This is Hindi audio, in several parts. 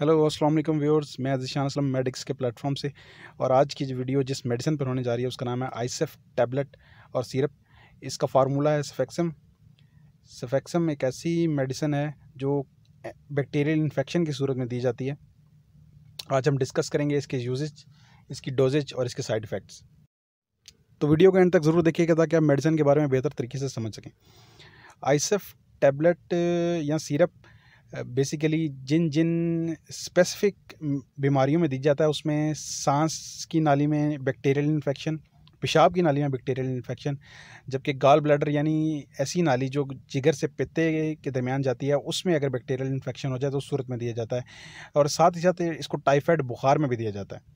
हेलो अस्सलाम वालेकुम व्यूअर्स मैं अजीशान असलम मेडिक्स के प्लेटफॉर्म से और आज की जो वीडियो जिस मेडिसिन पर होने जा रही है उसका नाम है आईसेफ़ टैबलेट और सिरप इसका फार्मूला है सफेक्सम सफेक्सम एक ऐसी मेडिसिन है जो बैक्टीरियल इन्फेक्शन की सूरत में दी जाती है आज हम डिस्कस करेंगे इसके यूजेज इसकी डोजेज और इसके साइड इफ़ेक्ट्स तो वीडियो को एंड तक ज़रूर देखिएगा ताकि आप मेडिसिन के बारे में बेहतर तरीके से समझ सकें आइसेफ टैबलेट या सिरप बेसिकली जिन जिन स्पेसिफिक बीमारियों में दी जाता है उसमें सांस की नाली में बैक्टीरियल इन्फेक्शन पेशाब की नाली में बैक्टीरियल इन्फेक्शन जबकि गाल ब्लडर यानी ऐसी नाली जो जिगर से पित्ते के दरमियान जाती है उसमें अगर बैक्टीरियल इन्फेक्शन हो जाए तो उस सूरत में दिया जाता है और साथ ही साथ इसको टाइफाइड बुखार में भी दिया जाता है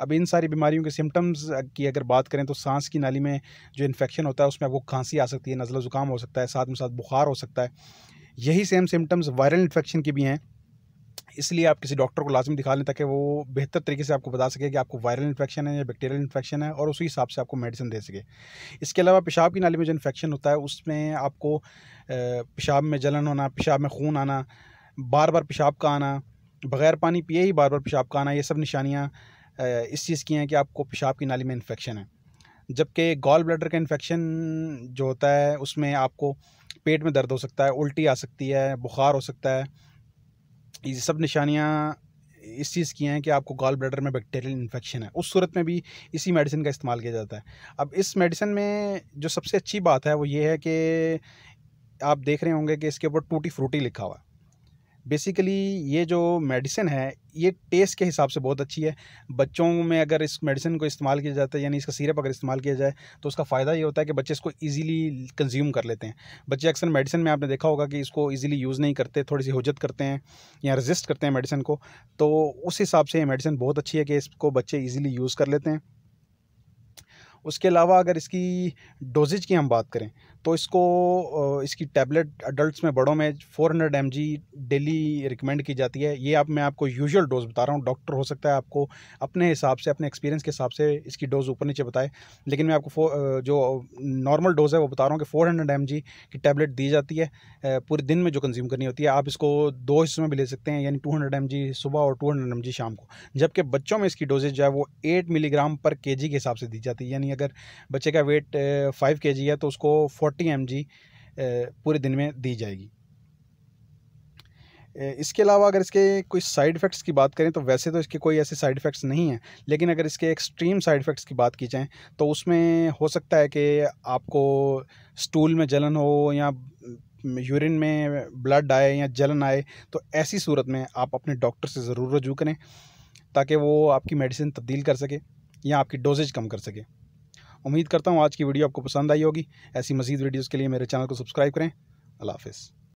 अब इन सारी बीमारियों के सिम्टम्स की अगर बात करें तो सांस की नाली में जो इन्फेक्शन होता है उसमें आपको खांसी आ सकती है नज़ला ज़ुकाम हो सकता है साथ में साथ बुखार हो सकता है यही सेम सिम्टम्स वायरल इन्फेक्शन के भी हैं इसलिए आप किसी डॉक्टर को लाजमी दिखा लें ताकि वो बेहतर तरीके से आपको बता सके कि आपको वायरल इन्फेक्शन है या बैक्टीरियल इन्फेक्शन है और उसी हिसाब से आपको मेडिसिन दे सके इसके अलावा पेशाब की नाली में जो इन्फेक्शन होता है उसमें आपको पेशाब में जलन होना पेशाब में खून आना बार बार पेशाब का आना बग़ैर पानी पिए ही बार बार पेशाब का आना ये सब निशानियाँ इस चीज़ की हैं कि आपको पेशाब की नाली में इन्फेक्शन है जबकि गॉल ब्लडर का इन्फेक्शन जो होता है उसमें आपको पेट में दर्द हो सकता है उल्टी आ सकती है बुखार हो सकता है ये सब निशानियाँ इस चीज़ की हैं कि आपको गॉल ब्लडर में बैक्टीरियल इन्फेक्शन है उस सूरत में भी इसी मेडिसिन का इस्तेमाल किया जाता है अब इस मेडिसिन में जो सबसे अच्छी बात है वो ये है कि आप देख रहे होंगे कि इसके ऊपर टूटी फ्रूटी लिखा हुआ है बेसिकली ये जो मेडिसिन है ये टेस्ट के हिसाब से बहुत अच्छी है बच्चों में अगर इस मेडिसिन को इस्तेमाल किया जाता है यानी इसका सिरप अगर इस्तेमाल किया जाए तो उसका फ़ायदा ये होता है कि बच्चे इसको इजीली कंज्यूम कर लेते हैं बच्चे अक्सर मेडिसिन में आपने देखा होगा कि इसको ईजिली यूज़ नहीं करते थोड़ी सी हजत करते हैं या रजिस्ट करते हैं मेडिसिन को तो उस हिसाब से ये मेडिसिन बहुत अच्छी है कि इसको बच्चे ईजिली यूज़ कर लेते हैं उसके अलावा अगर इसकी डोजेज की हम बात करें तो इसको इसकी टैबलेट अडल्ट में बड़ों में 400 हंड्रेड एम डेली रिकमेंड की जाती है ये आप मैं आपको यूजुअल डोज बता रहा हूँ डॉक्टर हो सकता है आपको अपने हिसाब से अपने एक्सपीरियंस के हिसाब से इसकी डोज ऊपर नीचे बताए लेकिन मैं आपको जो नॉर्मल डोज है वो बता रहा हूँ कि फोर हंड्रेड की टैबलेट दी जाती है पूरे दिन में जो कंज्यूम करनी होती है आप इसको दो हिस्सों में भी ले सकते हैं यानी टू हंड्रेड सुबह और टू हंड्रेड शाम को जबकि बच्चों में इसकी डोजेज जो है वो एट मिलीग्राम पर के के हिसाब से दी जाती है यानी अगर बच्चे का वेट फाइव के है तो उसको फोर फोर्टी एम पूरे दिन में दी जाएगी इसके अलावा अगर इसके कोई साइड इफ़ेक्ट्स की बात करें तो वैसे तो इसके कोई ऐसे साइड इफ़ेक्ट्स नहीं हैं लेकिन अगर इसके एक्सट्रीम साइड इफ़ेक्ट्स की बात की जाए तो उसमें हो सकता है कि आपको स्टूल में जलन हो या यूरिन में ब्लड आए या जलन आए तो ऐसी सूरत में आप अपने डॉक्टर से ज़रूर रजू करें ताकि वो आपकी मेडिसिन तब्दील कर सके या आपकी डोजेज कम कर सके उम्मीद करता हूँ आज की वीडियो आपको पसंद आई होगी ऐसी मजीद वीडियोज़ के लिए मेरे चैनल को सब्सक्राइब करें अल्लाह हाफिज़